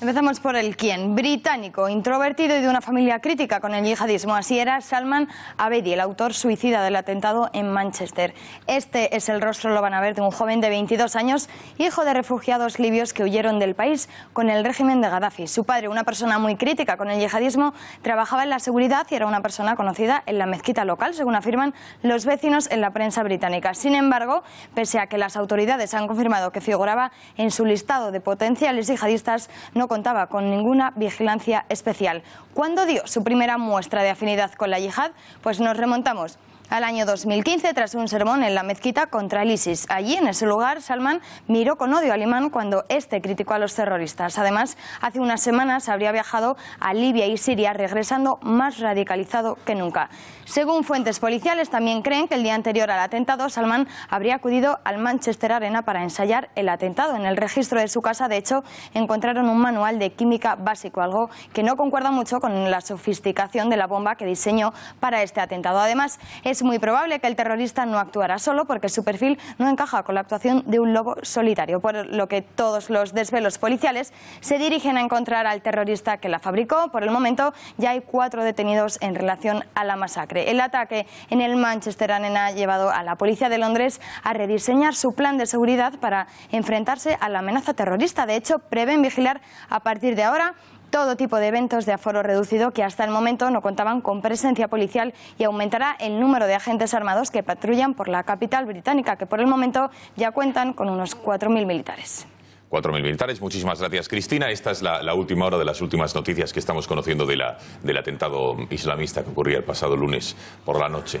Empezamos por el quién. Británico, introvertido y de una familia crítica con el yihadismo. Así era Salman Abedi, el autor suicida del atentado en Manchester. Este es el rostro, lo van a ver, de un joven de 22 años, hijo de refugiados libios que huyeron del país con el régimen de Gaddafi. Su padre, una persona muy crítica con el yihadismo, trabajaba en la seguridad y era una persona conocida en la mezquita local, según afirman los vecinos en la prensa británica. Sin embargo, pese a que las autoridades han confirmado que figuraba en su listado de potenciales yihadistas, no contaba con ninguna vigilancia especial. ¿Cuándo dio su primera muestra de afinidad con la yihad? Pues nos remontamos al año 2015 tras un sermón en la mezquita contra el ISIS. Allí, en ese lugar, Salman miró con odio al imán cuando éste criticó a los terroristas. Además, hace unas semanas habría viajado a Libia y Siria, regresando más radicalizado que nunca. Según fuentes policiales, también creen que el día anterior al atentado, Salman habría acudido al Manchester Arena para ensayar el atentado. En el registro de su casa, de hecho, encontraron un manual de química básico, algo que no concuerda mucho con la sofisticación de la bomba que diseñó para este atentado. Además, es es muy probable que el terrorista no actuará solo porque su perfil no encaja con la actuación de un lobo solitario, por lo que todos los desvelos policiales se dirigen a encontrar al terrorista que la fabricó. Por el momento ya hay cuatro detenidos en relación a la masacre. El ataque en el Manchester Arena ha llevado a la policía de Londres a rediseñar su plan de seguridad para enfrentarse a la amenaza terrorista. De hecho, prevén vigilar a partir de ahora todo tipo de eventos de aforo reducido que hasta el momento no contaban con presencia policial y aumentará el número de agentes armados que patrullan por la capital británica, que por el momento ya cuentan con unos 4.000 militares. 4.000 militares. Muchísimas gracias, Cristina. Esta es la, última hora de las últimas noticias que estamos conociendo del atentado islamista que ocurría el pasado lunes por la noche.